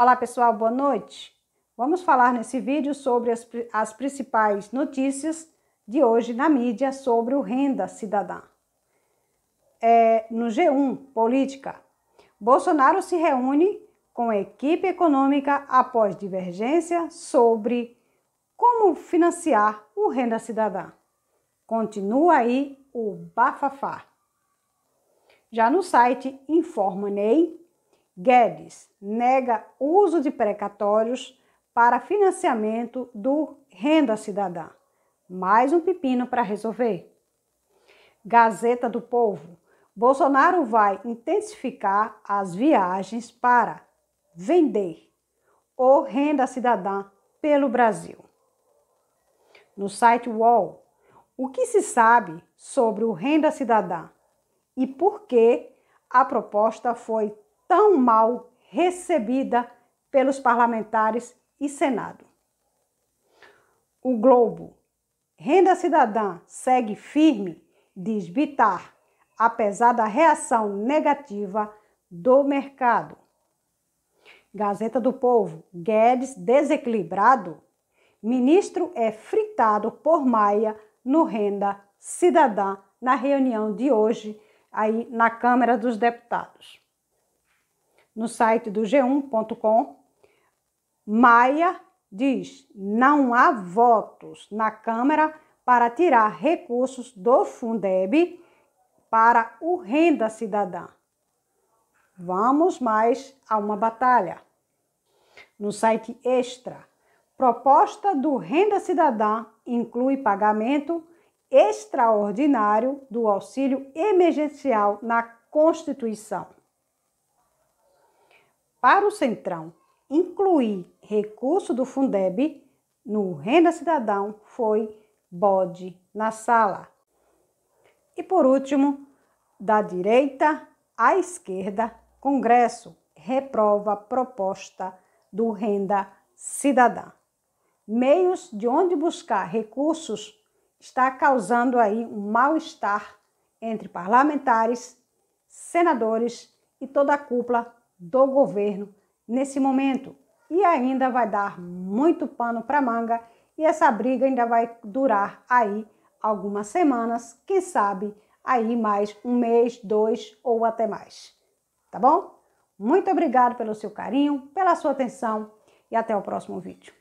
Olá pessoal, boa noite. Vamos falar nesse vídeo sobre as, as principais notícias de hoje na mídia sobre o renda cidadã. É, no G1 Política, Bolsonaro se reúne com a equipe econômica após divergência sobre como financiar o renda cidadã. Continua aí o bafafá. Já no site Informa Ney, Guedes nega uso de precatórios para financiamento do Renda Cidadã. Mais um pepino para resolver. Gazeta do Povo. Bolsonaro vai intensificar as viagens para vender o Renda Cidadã pelo Brasil. No site UOL, o que se sabe sobre o Renda Cidadã e por que a proposta foi tão mal recebida pelos parlamentares e Senado. O Globo. Renda Cidadã segue firme, diz Bitar, apesar da reação negativa do mercado. Gazeta do Povo. Guedes desequilibrado. Ministro é fritado por Maia no Renda Cidadã na reunião de hoje aí na Câmara dos Deputados no site do g1.com, Maia diz: não há votos na Câmara para tirar recursos do Fundeb para o Renda Cidadã. Vamos mais a uma batalha. No site Extra, proposta do Renda Cidadã inclui pagamento extraordinário do auxílio emergencial na Constituição para o Centrão incluir recurso do Fundeb no Renda Cidadão foi bode na sala. E por último, da direita à esquerda, Congresso reprova a proposta do Renda Cidadã. Meios de onde buscar recursos está causando aí um mal-estar entre parlamentares, senadores e toda a cúpula do governo nesse momento. E ainda vai dar muito pano para manga e essa briga ainda vai durar aí algumas semanas, quem sabe aí mais um mês, dois ou até mais. Tá bom? Muito obrigado pelo seu carinho, pela sua atenção e até o próximo vídeo.